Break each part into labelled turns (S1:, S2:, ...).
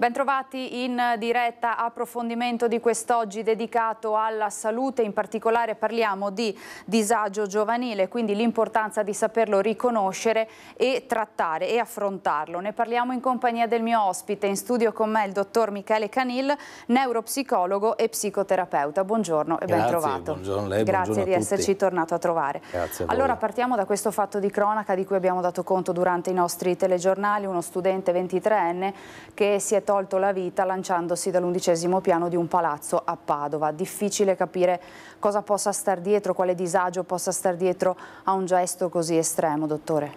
S1: Bentrovati in diretta approfondimento di quest'oggi dedicato alla salute, in particolare parliamo di disagio giovanile, quindi l'importanza di saperlo riconoscere e trattare e affrontarlo. Ne parliamo in compagnia del mio ospite, in studio con me il dottor Michele Canil, neuropsicologo e psicoterapeuta. Buongiorno e ben trovato.
S2: Buongiorno a lei, Grazie buongiorno di esserci
S1: tornato a trovare. A allora partiamo da questo fatto di cronaca di cui abbiamo dato conto durante i nostri telegiornali, uno studente 23enne che si è tolto la vita lanciandosi dall'undicesimo piano di un palazzo a Padova. Difficile capire cosa possa star dietro, quale disagio possa star dietro a un gesto così estremo, dottore.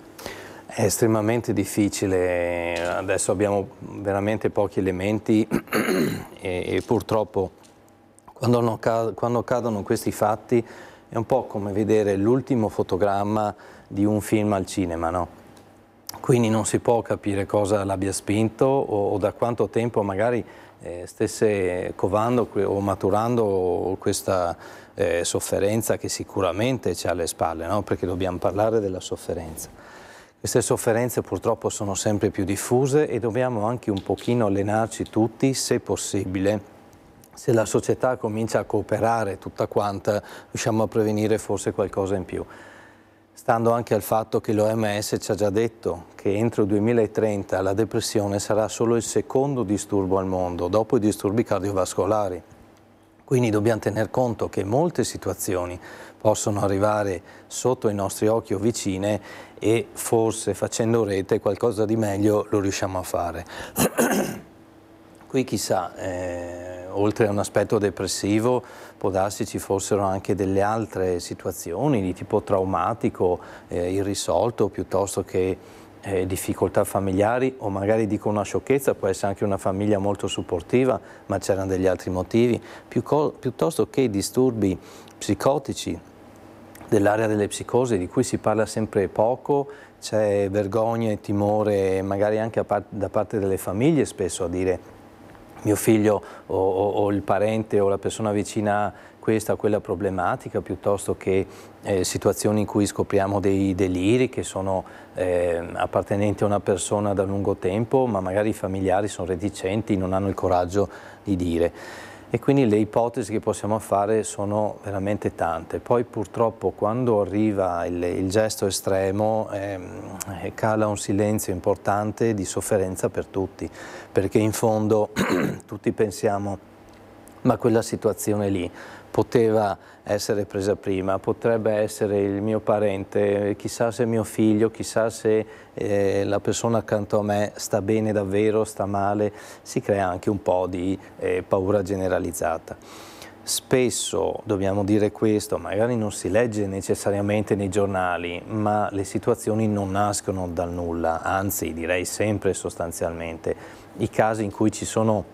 S2: È estremamente difficile, adesso abbiamo veramente pochi elementi e, e purtroppo quando, quando, cadono questi fatti è un po' come vedere l'ultimo fotogramma di un film al cinema, no? quindi non si può capire cosa l'abbia spinto o, o da quanto tempo magari eh, stesse covando o maturando questa eh, sofferenza che sicuramente c'è alle spalle, no? perché dobbiamo parlare della sofferenza. Queste sofferenze purtroppo sono sempre più diffuse e dobbiamo anche un pochino allenarci tutti, se possibile. Se la società comincia a cooperare tutta quanta, riusciamo a prevenire forse qualcosa in più stando anche al fatto che l'OMS ci ha già detto che entro il 2030 la depressione sarà solo il secondo disturbo al mondo, dopo i disturbi cardiovascolari. Quindi dobbiamo tener conto che molte situazioni possono arrivare sotto i nostri occhi o vicine e forse facendo rete qualcosa di meglio lo riusciamo a fare. Qui chissà... Eh oltre a un aspetto depressivo può darsi ci fossero anche delle altre situazioni di tipo traumatico, eh, irrisolto, piuttosto che eh, difficoltà familiari o magari dico una sciocchezza, può essere anche una famiglia molto supportiva, ma c'erano degli altri motivi, piuttosto che disturbi psicotici dell'area delle psicosi di cui si parla sempre poco, c'è vergogna e timore magari anche par da parte delle famiglie spesso a dire mio figlio o, o, o, il parente o la persona vicina a questa o quella problematica, piuttosto che eh, situazioni in cui scopriamo dei deliri che sono eh, appartenenti a una persona da lungo tempo, ma magari i familiari sono reticenti, non hanno il coraggio di dire e quindi le ipotesi che possiamo fare sono veramente tante. Poi purtroppo quando arriva il, il gesto estremo ehm, eh, cala un silenzio importante di sofferenza per tutti, perché in fondo tutti pensiamo ma quella situazione lì poteva essere presa prima, potrebbe essere il mio parente, chissà se mio figlio, chissà se eh, la persona accanto a me sta bene davvero, sta male, si crea anche un po' di eh, paura generalizzata. Spesso dobbiamo dire questo, magari non si legge necessariamente nei giornali, ma le situazioni non nascono dal nulla, anzi direi sempre sostanzialmente. I casi in cui ci sono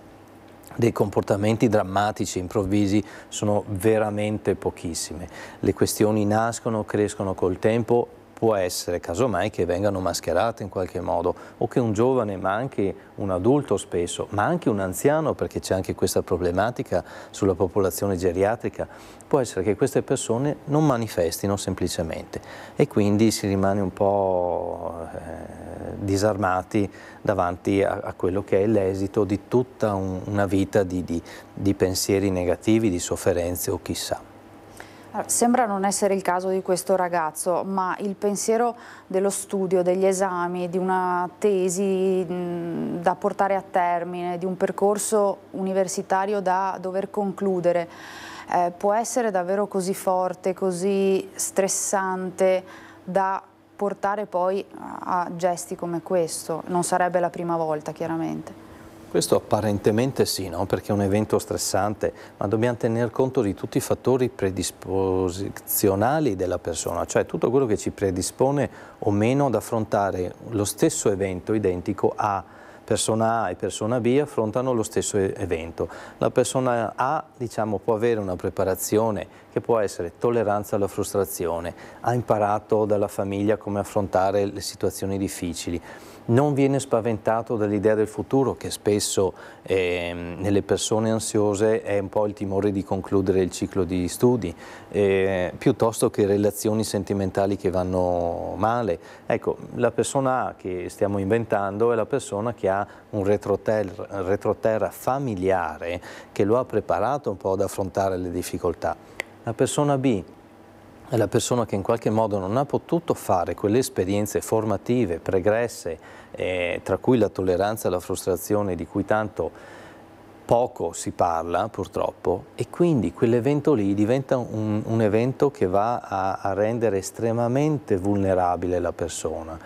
S2: dei comportamenti drammatici, improvvisi, sono veramente pochissime. Le questioni nascono, crescono col tempo può essere casomai che vengano mascherate in qualche modo o che un giovane, ma anche un adulto spesso, ma anche un anziano, perché c'è anche questa problematica sulla popolazione geriatrica, può essere che queste persone non manifestino semplicemente e quindi si rimane un po' eh, disarmati davanti a, a, quello che è l'esito di tutta un, una vita di, di, di pensieri negativi, di sofferenze o chissà.
S1: Sembra non essere il caso di questo ragazzo, ma il pensiero dello studio, degli esami, di una tesi da portare a termine, di un percorso universitario da dover concludere, eh, può essere davvero così forte, così stressante da portare poi a gesti come questo. Non sarebbe la prima volta, chiaramente.
S2: Questo apparentemente sì, no? perché è un evento stressante, ma dobbiamo tener conto di tutti i fattori predisposizionali della persona, cioè tutto quello che ci predispone o meno ad affrontare lo stesso evento identico a persona A e persona B affrontano lo stesso evento. La persona A diciamo, può avere una preparazione che può essere tolleranza alla frustrazione, ha imparato dalla famiglia come affrontare le situazioni difficili non viene spaventato dall'idea del futuro che spesso eh, nelle persone ansiose è un po' il timore di concludere il ciclo di studi, eh, piuttosto che relazioni sentimentali che vanno male. Ecco, la persona A che stiamo inventando è la persona che ha un retroterra, retroterra familiare che lo ha preparato un po' ad affrontare le difficoltà. La persona B è la persona che in qualche modo non ha potuto fare quelle esperienze formative, pregresse, eh, tra cui la tolleranza la frustrazione di cui tanto poco si parla purtroppo e quindi quell'evento lì diventa un, un evento che va a, a rendere estremamente vulnerabile la persona.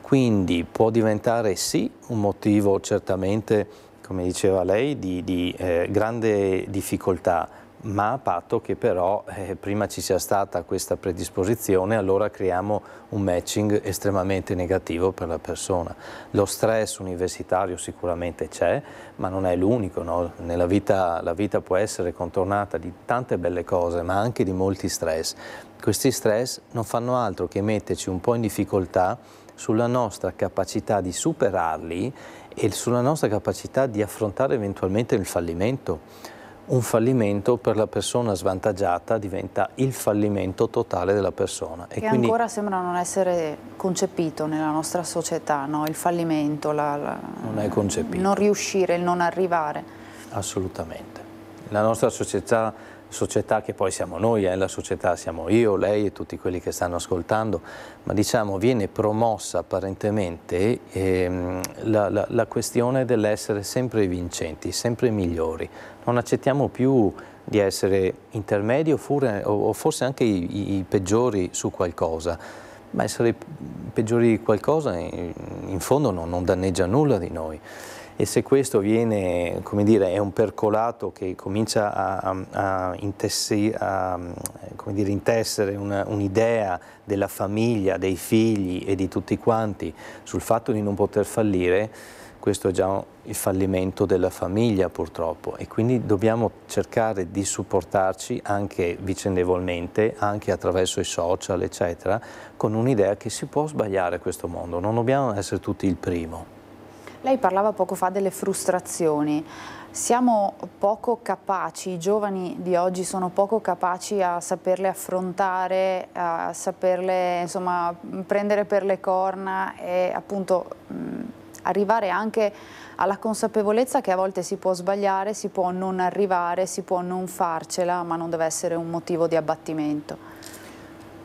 S2: Quindi può diventare sì un motivo certamente, come diceva lei, di, di eh, grande difficoltà, ma a patto che però eh, prima ci sia stata questa predisposizione, allora creiamo un matching estremamente negativo per la persona. Lo stress universitario sicuramente c'è, ma non è l'unico. No? Nella vita, la vita può essere contornata di tante belle cose, ma anche di molti stress. Questi stress non fanno altro che metterci un po' in difficoltà sulla nostra capacità di superarli e sulla nostra capacità di affrontare eventualmente il fallimento un fallimento per la persona svantaggiata diventa il fallimento totale della persona. E che quindi... ancora
S1: sembra non essere concepito nella nostra società, no? il fallimento, la, la...
S2: Non, è concepito.
S1: non riuscire, il non arrivare.
S2: Assolutamente. La nostra società società che poi siamo noi, eh, la società siamo io, lei e tutti quelli che stanno ascoltando, ma diciamo viene promossa apparentemente ehm, la, la, la questione dell'essere sempre vincenti, sempre migliori. Non accettiamo più di essere intermedi o forse anche i, i, peggiori su qualcosa. Ma essere peggiori di qualcosa in, in fondo non, non danneggia nulla di noi e se questo viene, come dire, è un percolato che comincia a, a, intessi, a dire, intessere un'idea della famiglia, dei figli e di tutti quanti sul fatto di non poter fallire, questo è già il fallimento della famiglia purtroppo e quindi dobbiamo cercare di supportarci anche vicendevolmente, anche attraverso i social eccetera, con un'idea che si può sbagliare questo mondo, non dobbiamo essere tutti il primo.
S1: Lei parlava poco fa delle frustrazioni. Siamo poco capaci, i giovani di oggi sono poco capaci a saperle affrontare, a saperle insomma, prendere per le corna e appunto mh, arrivare anche alla consapevolezza che a volte si può sbagliare, si può non arrivare, si può non farcela, ma non deve essere un motivo di abbattimento.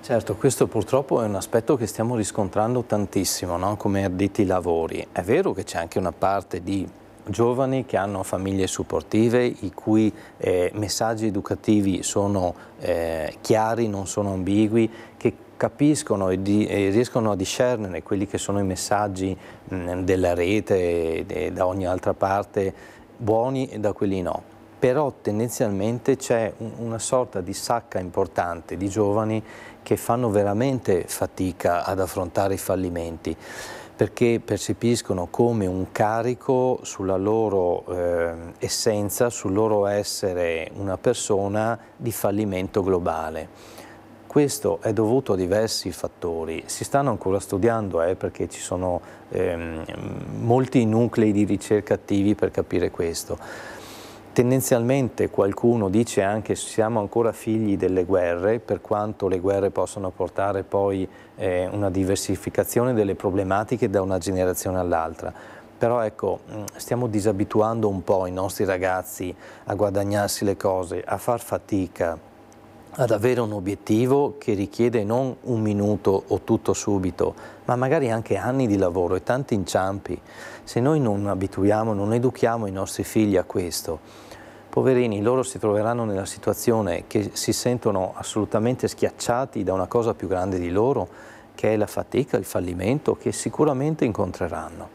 S2: Certo, questo purtroppo è un aspetto che stiamo riscontrando tantissimo no? come addetti lavori. È vero che c'è anche una parte di giovani che hanno famiglie supportive, i cui eh, messaggi educativi sono eh, chiari, non sono ambigui, che capiscono e, di, e, riescono a discernere quelli che sono i messaggi mh, della rete e da ogni altra parte buoni e da quelli no però tendenzialmente c'è una sorta di sacca importante di giovani che fanno veramente fatica ad affrontare i fallimenti perché percepiscono come un carico sulla loro eh, essenza, sul loro essere una persona di fallimento globale. Questo è dovuto a diversi fattori, si stanno ancora studiando eh, perché ci sono eh, molti nuclei di ricerca attivi per capire questo Tendenzialmente qualcuno dice anche che siamo ancora figli delle guerre, per quanto le guerre possano portare poi eh, una diversificazione delle problematiche da una generazione all'altra. Però ecco, mm, stiamo disabituando un po' i nostri ragazzi a guadagnarsi le cose, a far fatica, ad avere un obiettivo che richiede non un minuto o tutto subito, ma magari anche anni di lavoro e tanti inciampi. Se noi non abituiamo, non educhiamo i nostri figli a questo, poverini, loro si troveranno nella situazione che si sentono assolutamente schiacciati da una cosa più grande di loro, che è la fatica, il fallimento, che sicuramente incontreranno.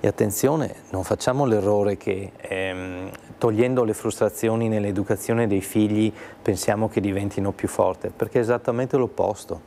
S2: E attenzione, non facciamo l'errore che ehm, togliendo le frustrazioni nell'educazione dei figli pensiamo che diventino più forti, perché è esattamente l'opposto.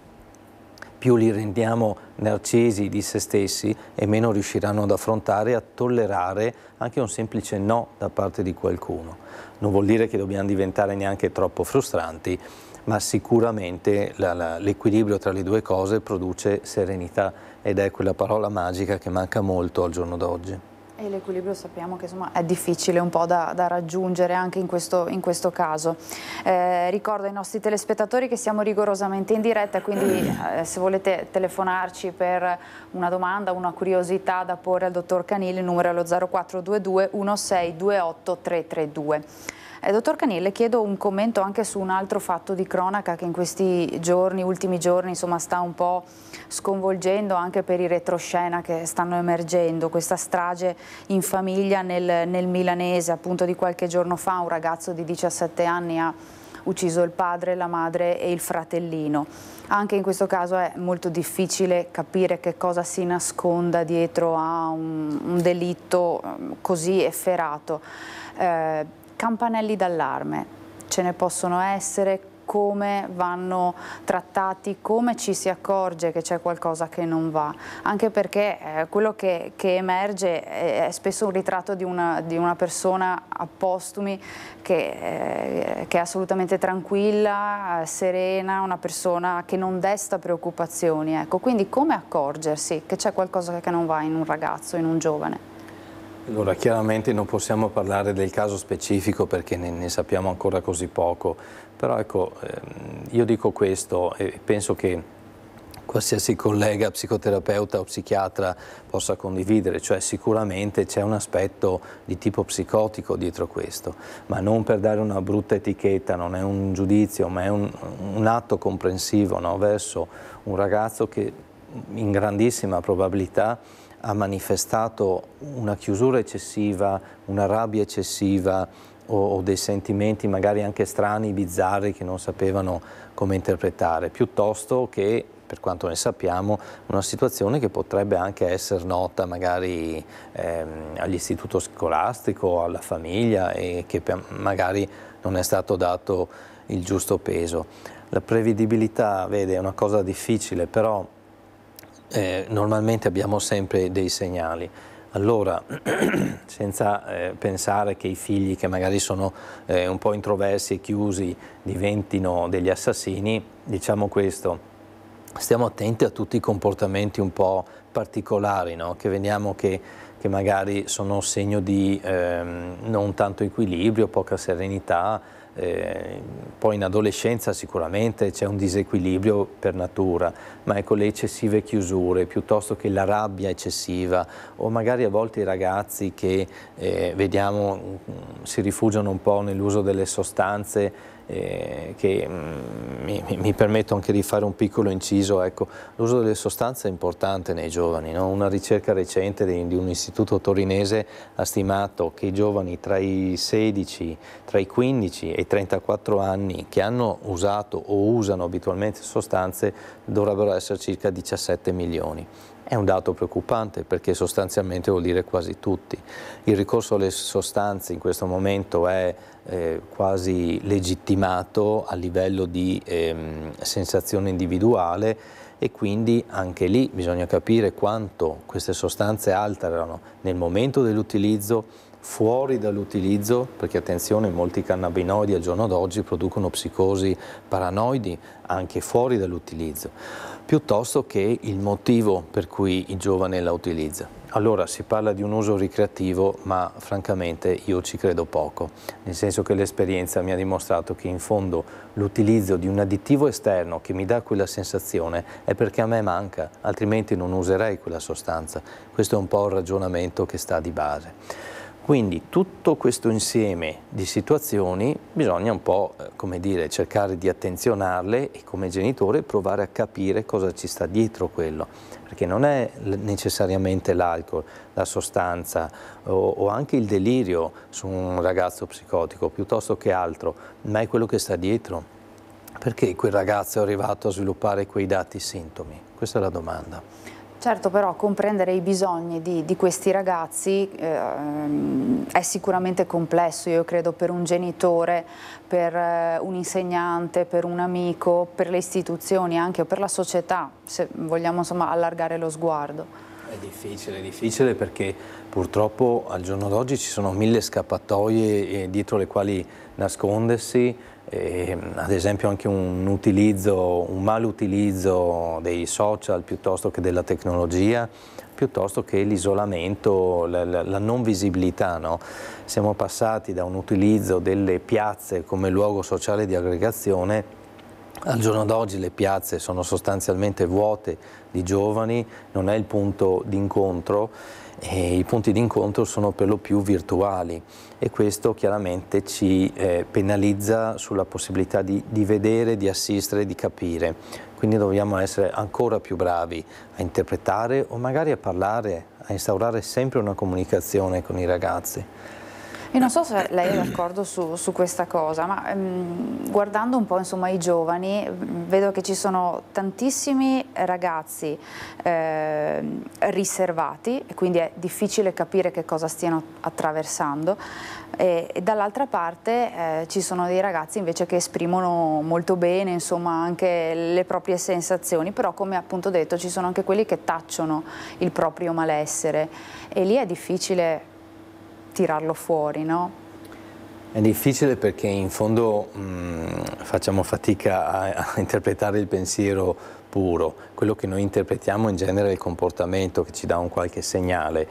S2: Più li rendiamo narcisi di se stessi e meno riusciranno ad affrontare e a tollerare anche un semplice no da parte di qualcuno. Non vuol dire che dobbiamo diventare neanche troppo frustranti, ma sicuramente l'equilibrio tra le due cose produce serenità ed è quella parola magica che manca molto al giorno d'oggi.
S1: E l'equilibrio sappiamo che insomma, è difficile un po' da, da raggiungere anche in questo, in questo caso. Eh, ricordo ai nostri telespettatori che siamo rigorosamente in diretta, quindi eh, se volete telefonarci per una domanda, una curiosità da porre al dottor Canile, il numero è lo 0422 1628 332. Eh, dottor Canil, le chiedo un commento anche su un altro fatto di cronaca che in questi giorni, ultimi giorni, insomma, sta un po' sconvolgendo anche per i retroscena che stanno emergendo. Questa strage in famiglia nel, nel milanese, appunto di qualche giorno fa, un ragazzo di 17 anni ha ucciso il padre, la madre e il fratellino. Anche in questo caso è molto difficile capire che cosa si nasconda dietro a un, un delitto ehm, così efferato. Eh, Campanelli d'allarme ce ne possono essere, come vanno trattati, come ci si accorge che c'è qualcosa che non va, anche perché eh, quello che, che, emerge è, spesso un ritratto di una, di una persona a postumi che, eh, che, è assolutamente tranquilla, serena, una persona che non desta preoccupazioni, ecco, quindi come accorgersi che c'è qualcosa che non va in un ragazzo, in un giovane?
S2: Allora, chiaramente non possiamo parlare del caso specifico perché ne, ne sappiamo ancora così poco, però ecco, ehm, io dico questo e penso che qualsiasi collega psicoterapeuta o psichiatra possa condividere, cioè sicuramente c'è un aspetto di tipo psicotico dietro questo, ma non per dare una brutta etichetta, non è un giudizio, ma è un, un atto comprensivo no? verso un ragazzo che in grandissima probabilità ha manifestato una chiusura eccessiva, una rabbia eccessiva o, o dei sentimenti magari anche strani, bizzarri che non sapevano come interpretare, piuttosto che per quanto ne sappiamo, una situazione che potrebbe anche essere nota magari ehm, all'istituto scolastico, alla famiglia e che magari non è stato dato il giusto peso. La prevedibilità, vede, è una cosa difficile, però eh, normalmente abbiamo sempre dei segnali. Allora, senza eh, pensare che i figli che magari sono eh, un po' introversi e chiusi diventino degli assassini, diciamo questo, stiamo attenti a tutti i comportamenti un po' particolari, no? che vediamo che, che, magari sono segno di ehm, non tanto equilibrio, poca serenità, eh, poi in adolescenza sicuramente c'è un disequilibrio per natura, ma ecco le eccessive chiusure piuttosto che la rabbia eccessiva o magari a volte i ragazzi che eh, vediamo mm, si rifugiano un po' nell'uso delle sostanze eh, che mh, mm, mi, mi, permetto anche di fare un piccolo inciso, ecco, l'uso delle sostanze è importante nei giovani, no? una ricerca recente di, di, un istituto torinese ha stimato che i giovani tra i 16, tra i 15 e i 34 anni che hanno usato o usano abitualmente sostanze dovrebbero essere circa 17 milioni. È un dato preoccupante perché sostanzialmente vuol dire quasi tutti. Il ricorso alle sostanze in questo momento è eh, quasi legittimato a livello di ehm, sensazione individuale e quindi anche lì bisogna capire quanto queste sostanze alterano nel momento dell'utilizzo, fuori dall'utilizzo, perché attenzione molti cannabinoidi al giorno d'oggi producono psicosi paranoidi anche fuori dall'utilizzo piuttosto che il motivo per cui il giovane la utilizza. Allora si parla di un uso ricreativo, ma francamente io ci credo poco, nel senso che l'esperienza mi ha dimostrato che in fondo l'utilizzo di un additivo esterno che mi dà quella sensazione è perché a me manca, altrimenti non userei quella sostanza. Questo è un po' il ragionamento che sta di base. Quindi tutto questo insieme di situazioni bisogna un po' eh, come dire, cercare di attenzionarle e come genitore provare a capire cosa ci sta dietro quello, perché non è necessariamente l'alcol, la sostanza o, o anche il delirio su un ragazzo psicotico piuttosto che altro, ma è quello che sta dietro. Perché quel ragazzo è arrivato a sviluppare quei dati sintomi? Questa è la domanda.
S1: Certo, però comprendere i bisogni di, di questi ragazzi eh, è sicuramente complesso, io credo, per un genitore, per eh, un insegnante, per un amico, per le istituzioni anche o per la società, se vogliamo insomma, allargare lo sguardo. È difficile, è
S2: difficile perché purtroppo al giorno d'oggi ci sono mille scappatoie eh, dietro le quali nascondersi, e, ehm, ad esempio anche un, utilizzo, un malutilizzo dei social piuttosto che della tecnologia, piuttosto che l'isolamento, la, la, non visibilità. No? Siamo passati da un utilizzo delle piazze come luogo sociale di aggregazione al giorno d'oggi le piazze sono sostanzialmente vuote di giovani, non è il punto d'incontro e i punti d'incontro sono per lo più virtuali e questo chiaramente ci eh, penalizza sulla possibilità di, di vedere, di assistere, di capire. Quindi dobbiamo essere ancora più bravi a interpretare o magari a parlare, a instaurare sempre una comunicazione con i ragazzi.
S1: Io non so se lei è d'accordo su, su, questa cosa, ma mh, ehm, guardando un po' insomma, i giovani, vedo che ci sono tantissimi ragazzi eh, riservati, e quindi è difficile capire che cosa stiano attraversando, e, e dall'altra parte eh, ci sono dei ragazzi invece che esprimono molto bene insomma, anche le proprie sensazioni, però come appunto detto ci sono anche quelli che tacciono il proprio malessere e lì è difficile tirarlo fuori, no?
S2: È difficile perché in fondo mh, mm, facciamo fatica a, a interpretare il pensiero puro, quello che noi interpretiamo in genere è il comportamento che ci dà un qualche segnale.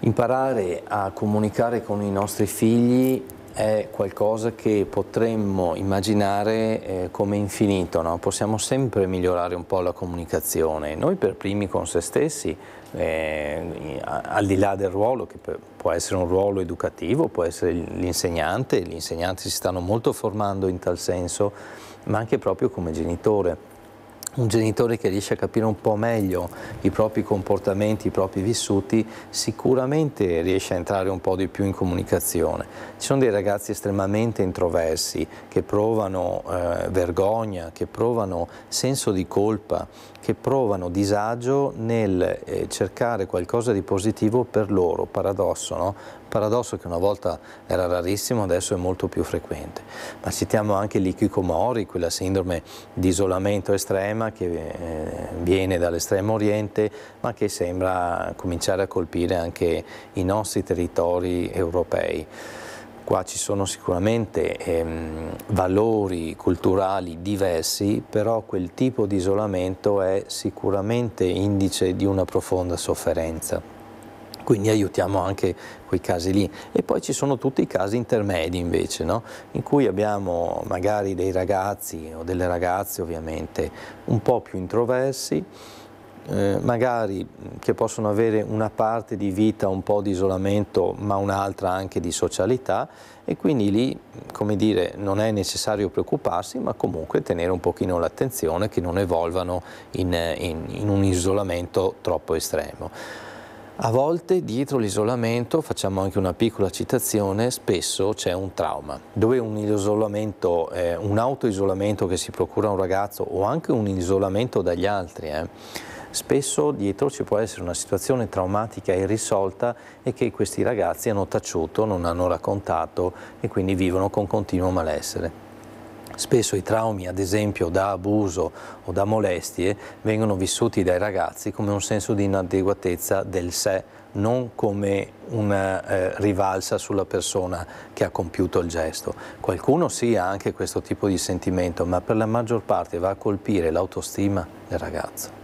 S2: Imparare a comunicare con i nostri figli è qualcosa che potremmo immaginare eh, come infinito, no? possiamo sempre migliorare un po' la comunicazione, noi per primi con se stessi, eh, al di là del ruolo, che può essere un ruolo educativo, può essere l'insegnante, gli insegnanti si stanno molto formando in tal senso, ma anche proprio come genitore un genitore che riesce a capire un po' meglio i propri comportamenti, i propri vissuti, sicuramente riesce a entrare un po' di più in comunicazione. Ci sono dei ragazzi estremamente introversi che provano eh, vergogna, che provano senso di colpa, che provano disagio nel eh, cercare qualcosa di positivo per loro, paradosso, no? paradosso che una volta era rarissimo, adesso è molto più frequente. Ma citiamo anche l'ikikomori, quella sindrome di isolamento estrema che eh, viene dall'estremo oriente, ma che sembra cominciare a colpire anche i nostri territori europei. Qua ci sono sicuramente ehm, valori culturali diversi, però quel tipo di isolamento è sicuramente indice di una profonda sofferenza quindi aiutiamo anche quei casi lì. E poi ci sono tutti i casi intermedi invece, no? in cui abbiamo magari dei ragazzi o delle ragazze ovviamente un po' più introversi, eh, magari che possono avere una parte di vita un po' di isolamento ma un'altra anche di socialità e quindi lì come dire non è necessario preoccuparsi ma comunque tenere un pochino l'attenzione che non evolvano in, in, in un isolamento troppo estremo. A volte dietro l'isolamento, facciamo anche una piccola citazione, spesso c'è un trauma, dove un, isolamento, eh, un autoisolamento che si procura un ragazzo o anche un isolamento dagli altri, eh, spesso dietro ci può essere una situazione traumatica irrisolta e che questi ragazzi hanno taciuto, non hanno raccontato e quindi vivono con continuo malessere. Spesso i traumi, ad esempio, da abuso o da molestie vengono vissuti dai ragazzi come un senso di inadeguatezza del sé, non come una eh, rivalsa sulla persona che ha compiuto il gesto. Qualcuno sì ha anche questo tipo di sentimento, ma per la maggior parte va a colpire l'autostima del ragazzo.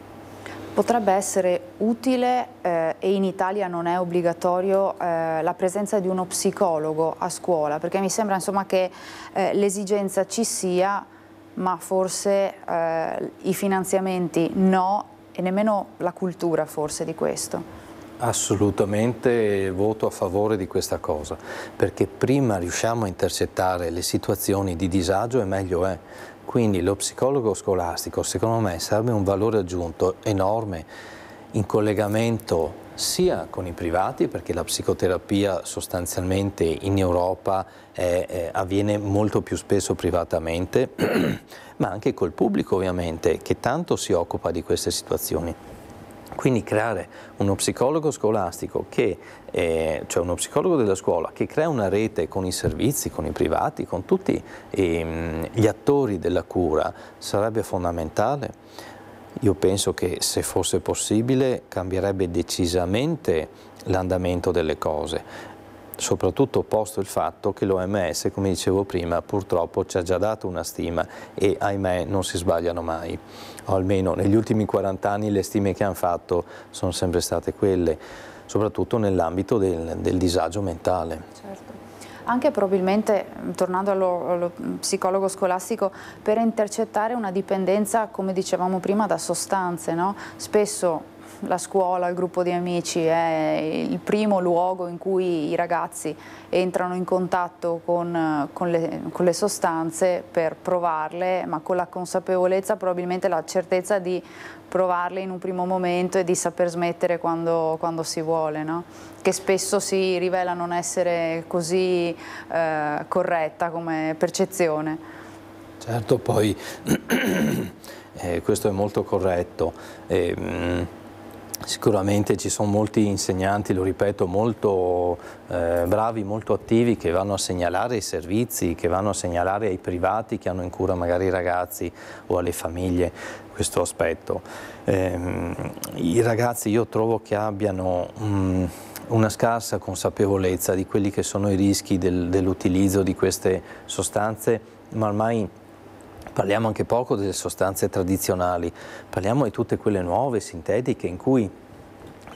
S1: Potrebbe essere utile eh, e in Italia non è obbligatorio eh, la presenza di uno psicologo a scuola perché mi sembra insomma, che eh, l'esigenza ci sia ma forse eh, i finanziamenti no e nemmeno la cultura forse di questo.
S2: Assolutamente voto a favore di questa cosa, perché prima riusciamo a intercettare le situazioni di disagio e meglio è, quindi lo psicologo scolastico secondo me sarebbe un valore aggiunto enorme in collegamento sia con i privati, perché la psicoterapia sostanzialmente in Europa eh, eh, avviene molto più spesso privatamente, ma anche col pubblico ovviamente, che tanto si occupa di queste situazioni. Quindi creare uno psicologo scolastico che eh, cioè uno psicologo della scuola che crea una rete con i servizi, con i privati, con tutti eh, gli attori della cura sarebbe fondamentale. Io penso che se fosse possibile cambierebbe decisamente l'andamento delle cose soprattutto posto il fatto che l'OMS, come dicevo prima, purtroppo ci ha già dato una stima e ahimè non si sbagliano mai, o almeno negli ultimi 40 anni le stime che hanno fatto sono sempre state quelle soprattutto nell'ambito del, del, disagio mentale.
S1: Certo. Anche probabilmente, mm, tornando allo, allo, psicologo scolastico, per intercettare una dipendenza, come dicevamo prima, da sostanze, no? spesso la scuola, il gruppo di amici è il primo luogo in cui i ragazzi entrano in contatto con, con, le, con le, sostanze per provarle, ma con la consapevolezza, probabilmente la certezza di provarle in un primo momento e di saper smettere quando, quando si vuole, no? che spesso si rivela non essere così eh, corretta come percezione.
S2: Certo, poi eh, questo è molto corretto. Eh, Sicuramente ci sono molti insegnanti, lo ripeto, molto eh, bravi, molto attivi che vanno a segnalare i servizi, che vanno a segnalare ai privati che hanno in cura magari i ragazzi o alle famiglie questo aspetto. Eh, I ragazzi io trovo che abbiano... Mh, mm, una scarsa consapevolezza di quelli che sono i rischi del, dell'utilizzo di queste sostanze, ma ormai Parliamo anche poco delle sostanze tradizionali, parliamo di tutte quelle nuove, sintetiche, in cui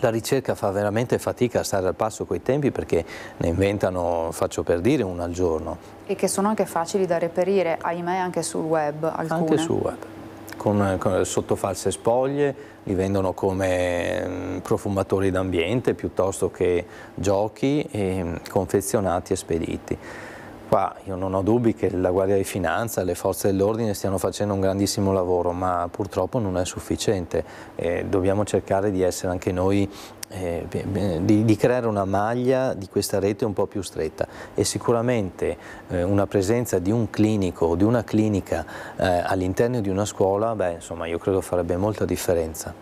S2: la ricerca fa veramente fatica a stare al passo coi tempi perché ne inventano, faccio per dire, una al giorno.
S1: E che sono anche facili da reperire, ahimè, anche sul web alcune. Anche sul
S2: web. Con, con, sotto false spoglie, li vendono come mm, profumatori d'ambiente piuttosto che giochi e, ehm, confezionati e spediti. Qua io non ho dubbi che la Guardia di Finanza, le forze dell'ordine stiano facendo un grandissimo lavoro, ma purtroppo non è sufficiente. Eh, dobbiamo cercare di essere anche noi eh, di, di, creare una maglia di questa rete un po' più stretta e sicuramente eh, una presenza di un clinico o di una clinica eh, all'interno di una scuola, beh, insomma, io credo farebbe molta differenza.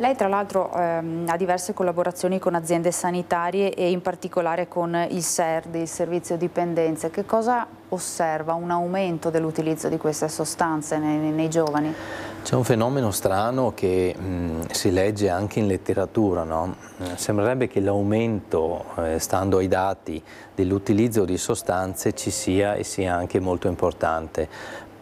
S1: Lei tra l'altro ehm, ha diverse collaborazioni con aziende sanitarie e in particolare con il SERD, il Servizio Dipendenze. Che cosa osserva? Un aumento dell'utilizzo di queste sostanze nei, nei giovani?
S2: C'è un fenomeno strano che mh, si legge anche in letteratura, no? Eh, sembrerebbe che l'aumento, eh, stando ai dati, dell'utilizzo di sostanze ci sia e sia anche molto importante,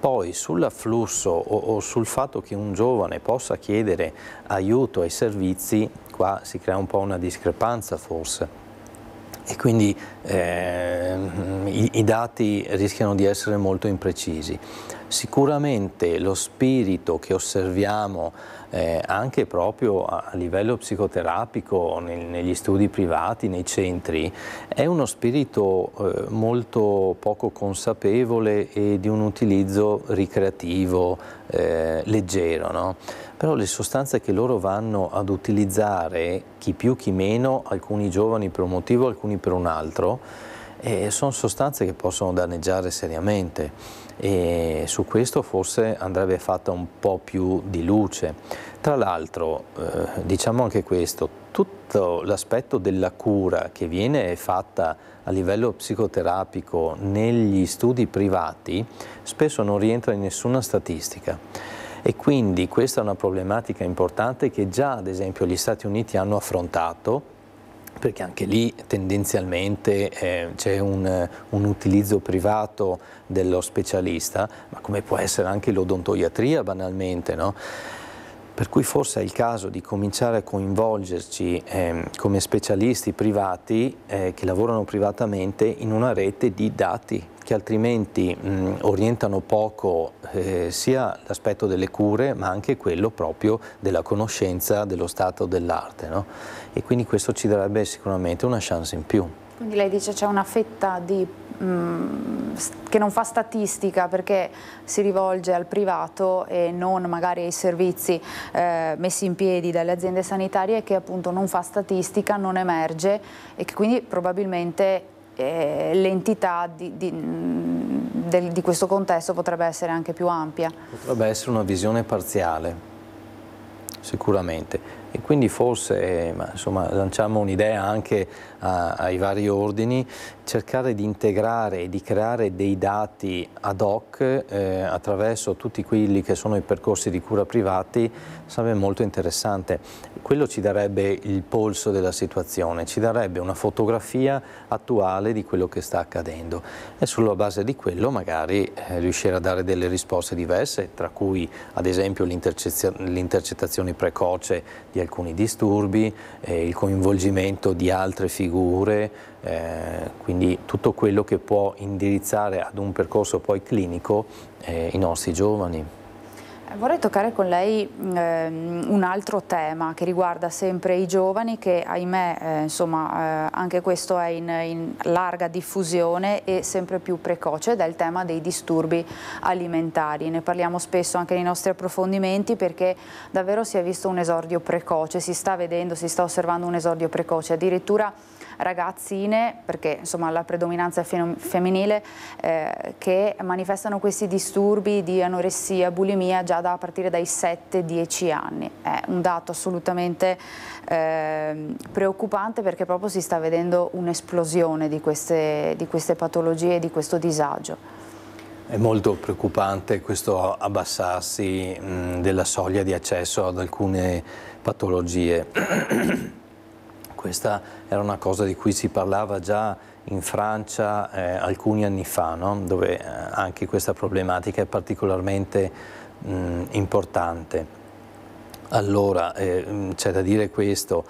S2: poi sull'afflusso o, o, sul fatto che un giovane possa chiedere aiuto ai servizi, qua si crea un po' una discrepanza forse. E quindi eh, i, i dati rischiano di essere molto imprecisi. Sicuramente lo spirito che osserviamo eh, anche proprio a livello psicoterapico, nel, negli studi privati, nei centri, è uno spirito eh, molto poco consapevole e di un utilizzo ricreativo, eh, leggero. No? Però le sostanze che loro vanno ad utilizzare, chi più chi meno, alcuni giovani per un motivo, alcuni per un altro, e sono sostanze che possono danneggiare seriamente e su questo forse andrebbe fatta un po' più di luce. Tra l'altro, eh, diciamo anche questo, tutto l'aspetto della cura che viene fatta a livello psicoterapico negli studi privati spesso non rientra in nessuna statistica e quindi questa è una problematica importante che già ad esempio gli Stati Uniti hanno affrontato perché anche lì tendenzialmente eh, c'è un, un, utilizzo privato dello specialista, ma come può essere anche l'odontoiatria banalmente, no? per cui forse è il caso di cominciare a coinvolgerci eh, come specialisti privati eh, che lavorano privatamente in una rete di dati che altrimenti mh, orientano poco eh, sia l'aspetto delle cure ma anche quello proprio della conoscenza dello stato dell'arte no? e quindi questo ci darebbe sicuramente una chance
S1: in più. Quindi lei dice c'è una fetta di Mm, che non fa statistica perché si rivolge al privato e non magari ai servizi eh, messi in piedi dalle aziende sanitarie che appunto non fa statistica, non emerge e che quindi probabilmente eh, l'entità di, di, mm, del, di questo contesto potrebbe essere anche più ampia.
S2: Potrebbe essere una visione parziale, sicuramente e quindi forse insomma, lanciamo un'idea anche a, ai vari ordini, cercare di integrare e di creare dei dati ad hoc eh, attraverso tutti quelli che sono i percorsi di cura privati sarebbe molto interessante. Quello ci darebbe il polso della situazione, ci darebbe una fotografia attuale di quello che sta accadendo e sulla base di quello magari eh, riuscire a dare delle risposte diverse, tra cui ad esempio l'intercettazione precoce di di alcuni disturbi, eh, il coinvolgimento di altre figure, eh, quindi tutto quello che può indirizzare ad un percorso poi clinico eh, i nostri giovani.
S1: Eh, vorrei toccare con lei eh, un altro tema che riguarda sempre i giovani che ahimè eh, insomma, eh, anche questo è in, in, larga diffusione e sempre più precoce ed è il tema dei disturbi alimentari. Ne parliamo spesso anche nei nostri approfondimenti perché davvero si è visto un esordio precoce, si sta vedendo, si sta osservando un esordio precoce, addirittura ragazzine, perché insomma la predominanza è femminile, eh, che manifestano questi disturbi di anoressia, bulimia già da, a partire dai 7-10 anni. È un dato assolutamente eh, preoccupante perché proprio si sta vedendo un'esplosione di queste, di queste patologie e di questo disagio.
S2: È molto preoccupante questo abbassarsi mh, della soglia di accesso ad alcune patologie. Questa era una cosa di cui si parlava già in Francia eh, alcuni anni fa, no? dove eh, anche questa problematica è particolarmente mh, importante. Allora, eh, c'è da dire questo,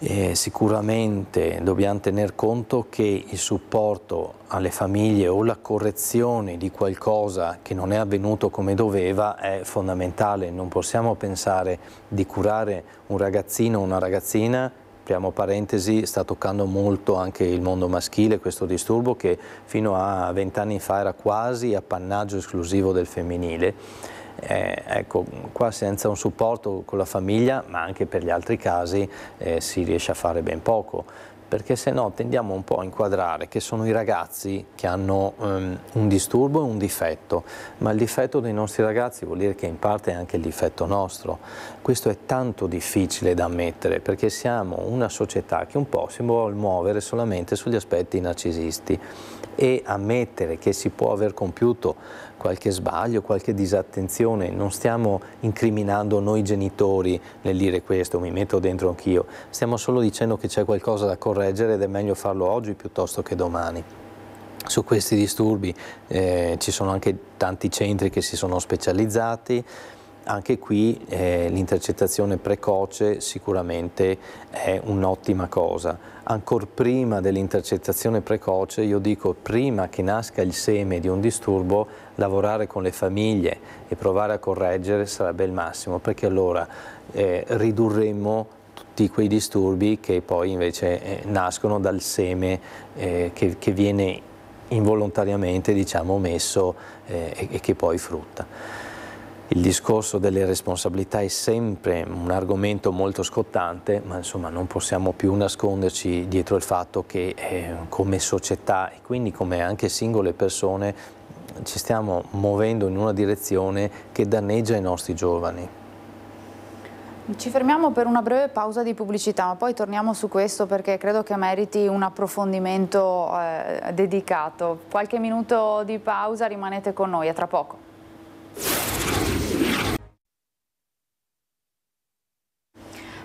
S2: eh, sicuramente dobbiamo tener conto che il supporto alle famiglie o la correzione di qualcosa che non è avvenuto come doveva è fondamentale, non possiamo pensare di curare un ragazzino o una ragazzina apriamo parentesi, sta toccando molto anche il mondo maschile questo disturbo che fino a vent'anni fa era quasi appannaggio esclusivo del femminile. Eh, ecco, qua senza un supporto con la famiglia, ma anche per gli altri casi, eh, si riesce a fare ben poco perché se no tendiamo un po' a inquadrare che sono i ragazzi che hanno um, un disturbo e un difetto, ma il difetto dei nostri ragazzi vuol dire che in parte è anche il difetto nostro. Questo è tanto difficile da ammettere perché siamo una società che un po' si vuole muovere solamente sugli aspetti narcisisti e ammettere che si può aver compiuto qualche sbaglio, qualche disattenzione, non stiamo incriminando noi genitori nel dire questo, mi metto dentro anch'io, stiamo solo dicendo che c'è qualcosa da correggere ed è meglio farlo oggi piuttosto che domani. Su questi disturbi eh, ci sono anche tanti centri che si sono specializzati, anche qui eh, l'intercettazione precoce sicuramente è un'ottima cosa. Ancora prima dell'intercettazione precoce, io dico prima che nasca il seme di un disturbo, lavorare con le famiglie e provare a correggere sarebbe il massimo, perché allora eh, ridurremmo tutti quei disturbi che poi invece eh, nascono dal seme eh, che, che, viene involontariamente diciamo, messo eh, e che poi frutta. Il discorso delle responsabilità è sempre un argomento molto scottante, ma insomma non possiamo più nasconderci dietro il fatto che eh, come società e quindi come anche singole persone ci stiamo muovendo in una direzione che danneggia i nostri giovani.
S1: Ci fermiamo per una breve pausa di pubblicità, ma poi torniamo su questo perché credo che meriti un approfondimento eh, dedicato. Qualche minuto di pausa, rimanete con noi, a tra poco.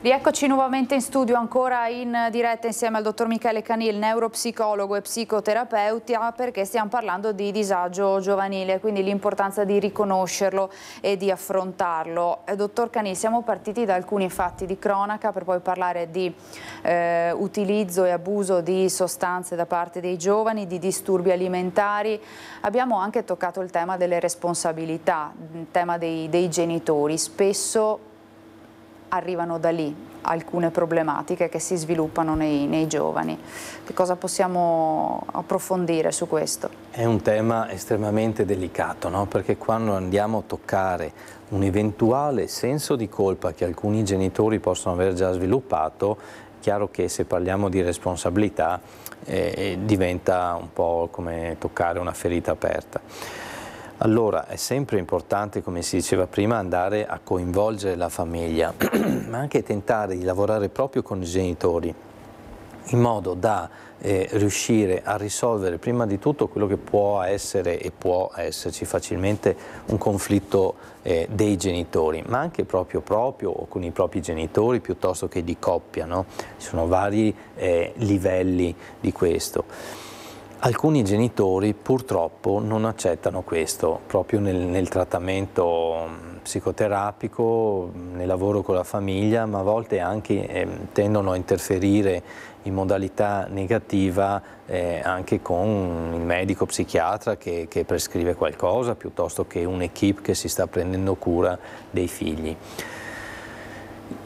S1: Rieccoci nuovamente in studio ancora in diretta insieme al dottor Michele Canil, neuropsicologo e psicoterapeuta perché stiamo parlando di disagio giovanile, quindi l'importanza di riconoscerlo e di affrontarlo. Eh, dottor Canil, siamo partiti da alcuni fatti di cronaca per poi parlare di eh, utilizzo e abuso di sostanze da parte dei giovani, di disturbi alimentari. Abbiamo anche toccato il tema delle responsabilità, il tema dei, dei genitori. Spesso arrivano da lì alcune problematiche che si sviluppano nei, nei, giovani. Che cosa possiamo approfondire su questo?
S2: È un tema estremamente delicato, no? perché quando andiamo a toccare un eventuale senso di colpa che alcuni genitori possono aver già sviluppato, è chiaro che se parliamo di responsabilità eh, diventa un po' come toccare una ferita aperta. Allora, è sempre importante, come si diceva prima, andare a coinvolgere la famiglia, ma anche tentare di lavorare proprio con i genitori, in modo da eh, riuscire a risolvere prima di tutto quello che può essere e può esserci facilmente un conflitto eh, dei genitori, ma anche proprio proprio o con i propri genitori piuttosto che di coppia, no? ci sono vari eh, livelli di questo. Alcuni genitori purtroppo non accettano questo, proprio nel, nel, trattamento mm, psicoterapico, mm, nel lavoro con la famiglia, ma a volte anche eh, tendono a interferire in modalità negativa eh, anche con il medico psichiatra che, che prescrive qualcosa piuttosto che un'equipe che si sta prendendo cura dei figli.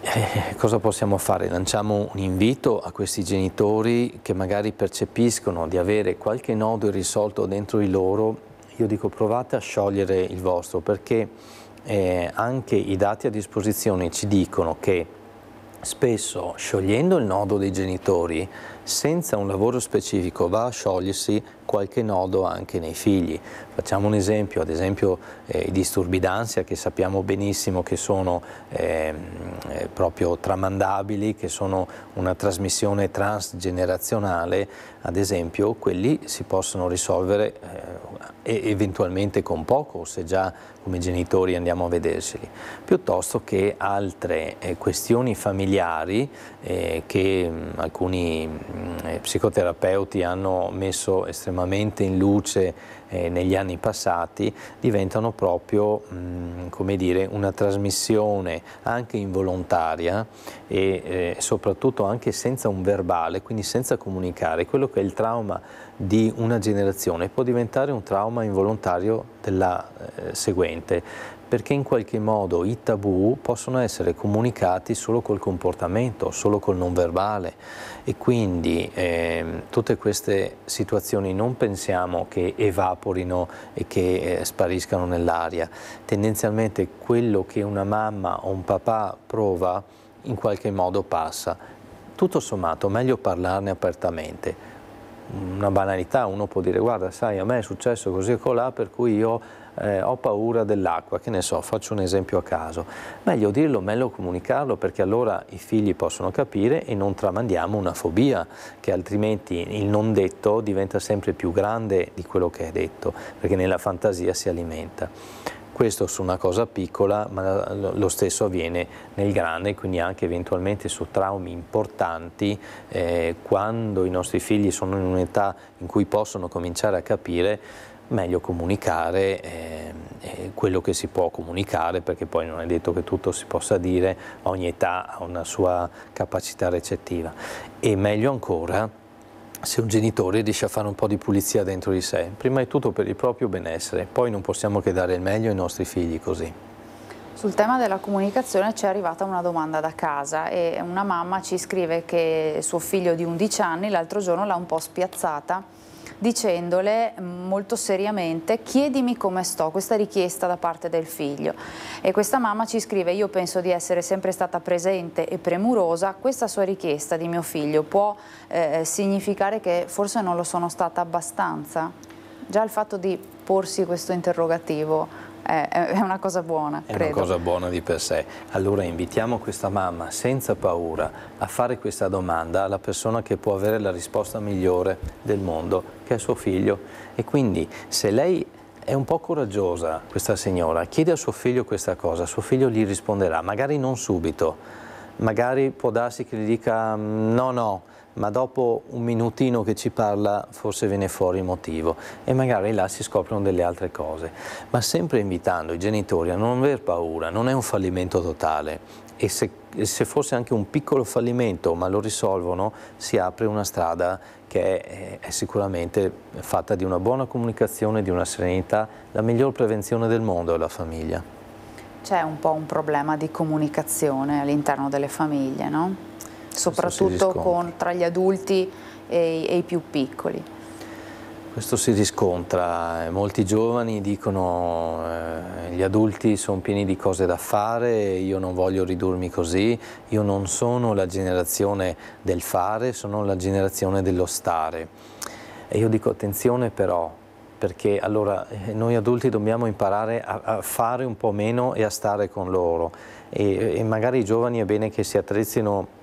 S2: Eh, cosa possiamo fare? Lanciamo un invito a questi genitori che magari percepiscono di avere qualche nodo irrisolto dentro di loro. Io dico provate a sciogliere il vostro perché eh, anche i dati a disposizione ci dicono che spesso sciogliendo il nodo dei genitori senza un lavoro specifico va a sciogliersi qualche nodo anche nei figli. Facciamo un esempio, ad esempio eh, i disturbi d'ansia che sappiamo benissimo che sono ehm, eh, proprio tramandabili, che sono una trasmissione transgenerazionale, ad esempio quelli si possono risolvere eh, eventualmente con poco, o se già come genitori andiamo a vederseli, piuttosto che altre eh, questioni familiari eh, che mm, alcuni mm, eh, psicoterapeuti hanno messo estremamente in luce negli anni passati diventano proprio mm, come dire, una trasmissione anche involontaria e soprattutto anche senza un verbale, quindi senza comunicare, quello che è il trauma di una generazione può diventare un trauma involontario della eh, seguente, perché in qualche modo i tabù possono essere comunicati solo col comportamento, solo col non verbale e quindi eh, tutte queste situazioni non pensiamo che evaporino e che eh, spariscano nell'aria. Tendenzialmente quello che una mamma o un papà prova in qualche modo passa. Tutto sommato meglio parlarne apertamente una banalità, uno può dire guarda sai a me è successo così e colà per cui io eh, ho paura dell'acqua, che ne so, faccio un esempio a caso. Meglio dirlo, meglio comunicarlo perché allora i figli possono capire e non tramandiamo una fobia che altrimenti il non detto diventa sempre più grande di quello che è detto perché nella fantasia si alimenta. Questo su una cosa piccola, ma lo stesso avviene nel grande, quindi anche eventualmente su traumi importanti, eh, quando i nostri figli sono in un'età in cui possono cominciare a capire, meglio comunicare eh, eh quello che si può comunicare perché poi non è detto che tutto si possa dire, ogni età ha una sua capacità recettiva e meglio ancora se un genitore riesce a fare un po' di pulizia dentro di sé, prima di tutto per il proprio benessere, poi non possiamo che dare il meglio ai nostri figli così.
S1: Sul tema della comunicazione ci è arrivata una domanda da casa e una mamma ci scrive che suo figlio di 11 anni l'altro giorno l'ha un po' spiazzata dicendole mm, molto seriamente chiedimi come sto, questa richiesta da parte del figlio. E questa mamma ci scrive io penso di essere sempre stata presente e premurosa, questa sua richiesta di mio figlio può eh, significare che forse non lo sono stata abbastanza? Già il fatto di porsi questo interrogativo è una cosa buona. È credo. una cosa
S2: buona di per sé. Allora invitiamo questa mamma senza paura a fare questa domanda alla persona che può avere la risposta migliore del mondo, che è suo figlio. E quindi se lei è un po' coraggiosa, questa signora, chiede a suo figlio questa cosa, suo figlio gli risponderà, magari non subito, magari può darsi che gli dica mm, no, no, ma dopo un minutino che ci parla forse viene fuori il motivo e magari là si scoprono delle altre cose, ma sempre invitando i genitori a non aver paura, non è un fallimento totale e se, se fosse anche un piccolo fallimento ma lo risolvono si apre una strada che è, è sicuramente fatta di una buona comunicazione, di una serenità, la miglior prevenzione del mondo è la famiglia.
S1: C'è un po' un problema di comunicazione all'interno delle famiglie, no? soprattutto con, tra gli adulti e, e i più piccoli.
S2: Questo si riscontra, eh, molti giovani dicono eh, gli adulti sono pieni di cose da fare, io non voglio ridurmi così, io non sono la generazione del fare, sono la generazione dello stare. E io dico attenzione però, perché allora eh, noi adulti dobbiamo imparare a, a fare un po' meno e a stare con loro e, e magari i giovani è bene che si attrezzino